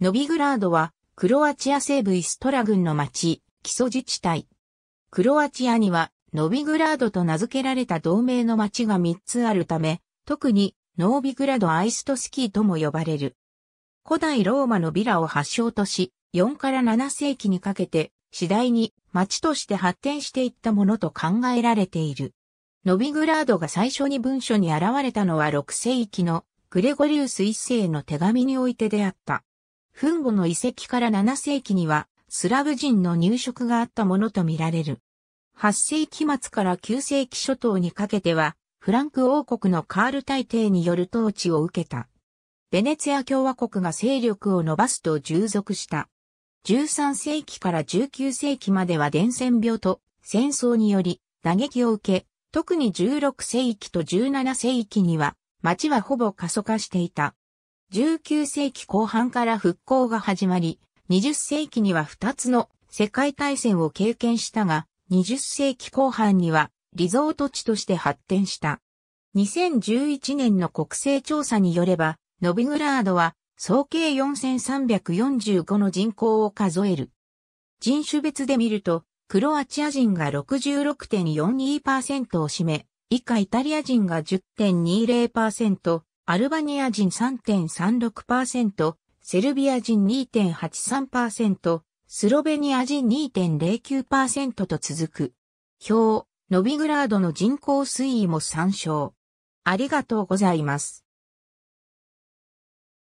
ノビグラードは、クロアチア西部イストラ郡の町、基礎自治体。クロアチアには、ノビグラードと名付けられた同盟の町が3つあるため、特に、ノービグラドアイストスキーとも呼ばれる。古代ローマのビラを発祥とし、4から7世紀にかけて、次第に町として発展していったものと考えられている。ノビグラードが最初に文書に現れたのは6世紀のグレゴリウス1世の手紙においてであった。フンゴの遺跡から7世紀には、スラブ人の入植があったものとみられる。8世紀末から9世紀初頭にかけては、フランク王国のカール大帝による統治を受けた。ベネツィア共和国が勢力を伸ばすと従属した。13世紀から19世紀までは伝染病と戦争により打撃を受け、特に16世紀と17世紀には街はほぼ過疎化していた。19世紀後半から復興が始まり、20世紀には2つの世界大戦を経験したが、20世紀後半にはリゾート地として発展した。2011年の国勢調査によれば、ノビグラードは総計4345の人口を数える。人種別で見ると、クロアチア人が66.42%を占め、以下イタリア人が10.20%、アルバニア人3.36%、セルビア人2.83%、スロベニア人2.09%と続く。表、ノビグラードの人口推移も参照。ありがとうございます。